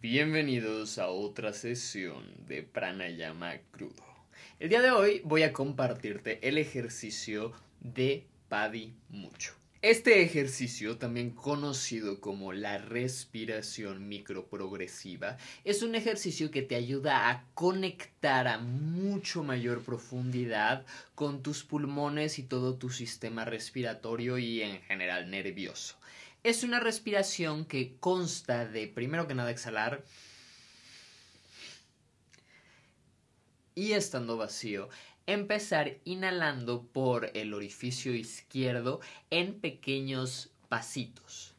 Bienvenidos a otra sesión de Pranayama crudo. El día de hoy voy a compartirte el ejercicio de Padi Mucho. Este ejercicio, también conocido como la respiración microprogresiva, es un ejercicio que te ayuda a conectar a mucho mayor profundidad con tus pulmones y todo tu sistema respiratorio y en general nervioso. Es una respiración que consta de, primero que nada, exhalar y estando vacío, empezar inhalando por el orificio izquierdo en pequeños pasitos.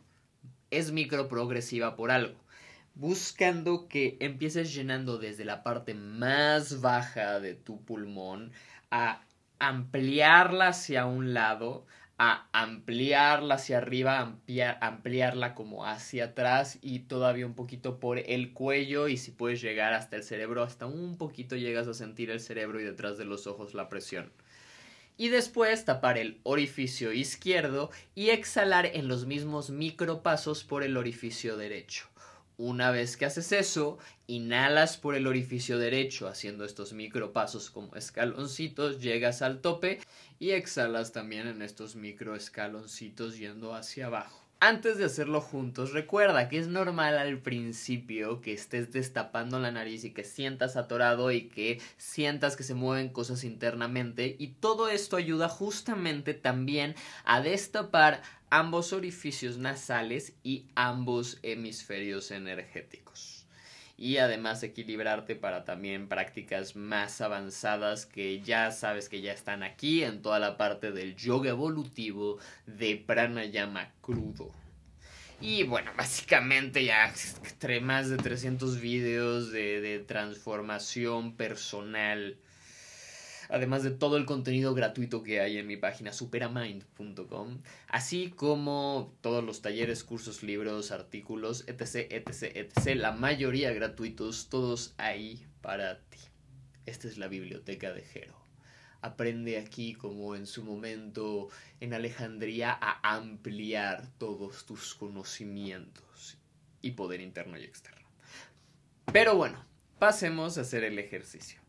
Es microprogresiva por algo. Buscando que empieces llenando desde la parte más baja de tu pulmón a ampliarla hacia un lado, a ampliarla hacia arriba, ampliarla como hacia atrás y todavía un poquito por el cuello y si puedes llegar hasta el cerebro, hasta un poquito llegas a sentir el cerebro y detrás de los ojos la presión. Y después tapar el orificio izquierdo y exhalar en los mismos micropasos por el orificio derecho. Una vez que haces eso, inhalas por el orificio derecho, haciendo estos micropasos como escaloncitos, llegas al tope y exhalas también en estos micro escaloncitos yendo hacia abajo. Antes de hacerlo juntos, recuerda que es normal al principio que estés destapando la nariz y que sientas atorado y que sientas que se mueven cosas internamente y todo esto ayuda justamente también a destapar, ambos orificios nasales y ambos hemisferios energéticos. Y además equilibrarte para también prácticas más avanzadas que ya sabes que ya están aquí en toda la parte del yoga evolutivo de pranayama crudo. Y bueno, básicamente ya entre más de 300 videos de, de transformación personal además de todo el contenido gratuito que hay en mi página superamind.com, así como todos los talleres, cursos, libros, artículos, etc, etc, etc, la mayoría gratuitos, todos ahí para ti. Esta es la biblioteca de Jero. Aprende aquí como en su momento en Alejandría a ampliar todos tus conocimientos y poder interno y externo. Pero bueno, pasemos a hacer el ejercicio.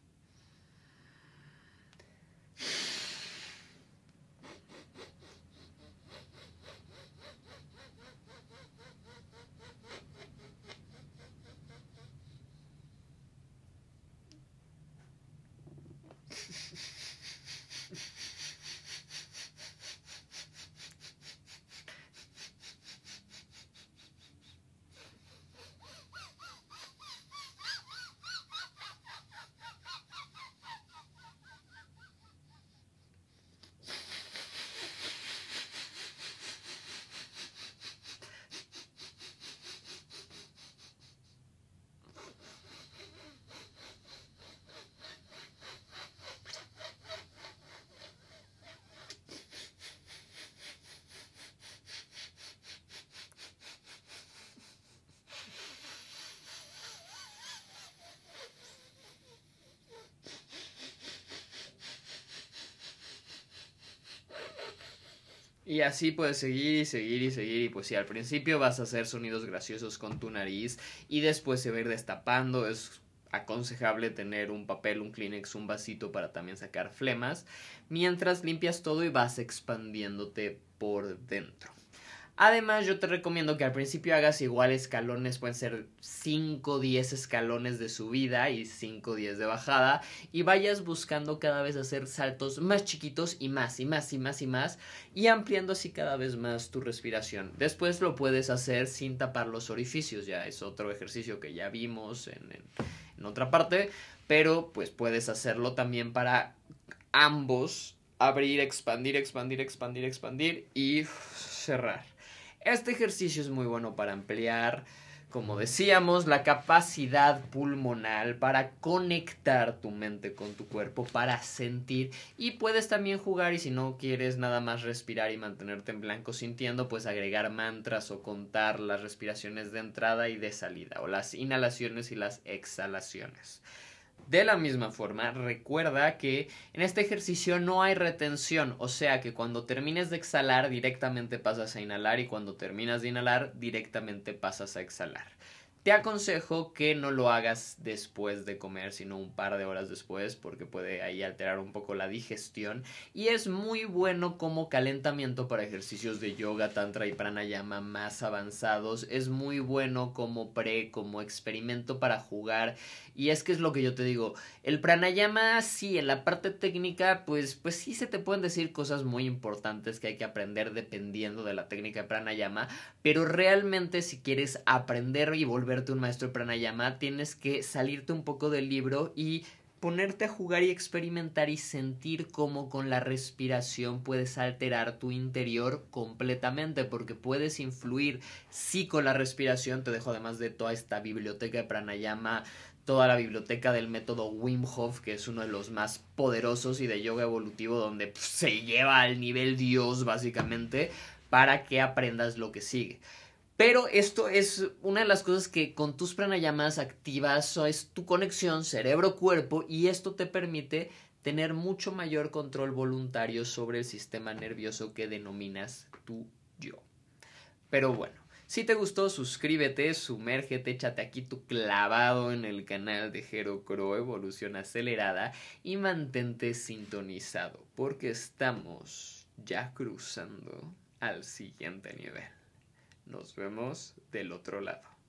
Y así puedes seguir y seguir y seguir. Y pues si al principio vas a hacer sonidos graciosos con tu nariz y después se va a ir destapando. Es aconsejable tener un papel, un Kleenex, un vasito para también sacar flemas. Mientras limpias todo y vas expandiéndote por dentro. Además, yo te recomiendo que al principio hagas igual escalones, pueden ser 5 10 escalones de subida y 5 10 de bajada, y vayas buscando cada vez hacer saltos más chiquitos y más y más y más y más, y ampliando así cada vez más tu respiración. Después lo puedes hacer sin tapar los orificios, ya es otro ejercicio que ya vimos en otra parte, pero pues puedes hacerlo también para ambos, abrir, expandir, expandir, expandir, expandir y cerrar. Este ejercicio es muy bueno para ampliar, como decíamos, la capacidad pulmonar para conectar tu mente con tu cuerpo, para sentir y puedes también jugar y si no quieres nada más respirar y mantenerte en blanco sintiendo, pues agregar mantras o contar las respiraciones de entrada y de salida o las inhalaciones y las exhalaciones. De la misma forma, recuerda que en este ejercicio no hay retención, o sea que cuando termines de exhalar directamente pasas a inhalar y cuando terminas de inhalar directamente pasas a exhalar. Te aconsejo que no lo hagas después de comer, sino un par de horas después, porque puede ahí alterar un poco la digestión. Y es muy bueno como calentamiento para ejercicios de yoga, tantra y pranayama más avanzados. Es muy bueno como pre, como experimento para jugar. Y es que es lo que yo te digo. El pranayama, sí, en la parte técnica, pues, pues sí se te pueden decir cosas muy importantes que hay que aprender dependiendo de la técnica de pranayama. Pero realmente si quieres aprender y volver verte un maestro pranayama, tienes que salirte un poco del libro y ponerte a jugar y experimentar y sentir cómo con la respiración puedes alterar tu interior completamente, porque puedes influir, sí, con la respiración, te dejo además de toda esta biblioteca de pranayama, toda la biblioteca del método Wim Hof, que es uno de los más poderosos y de yoga evolutivo, donde pues, se lleva al nivel Dios básicamente, para que aprendas lo que sigue. Pero esto es una de las cosas que con tus pranayamas activas es tu conexión cerebro-cuerpo y esto te permite tener mucho mayor control voluntario sobre el sistema nervioso que denominas tu yo. Pero bueno, si te gustó, suscríbete, sumérgete, échate aquí tu clavado en el canal de Hero Evolución Acelerada y mantente sintonizado porque estamos ya cruzando al siguiente nivel. Nos vemos del otro lado.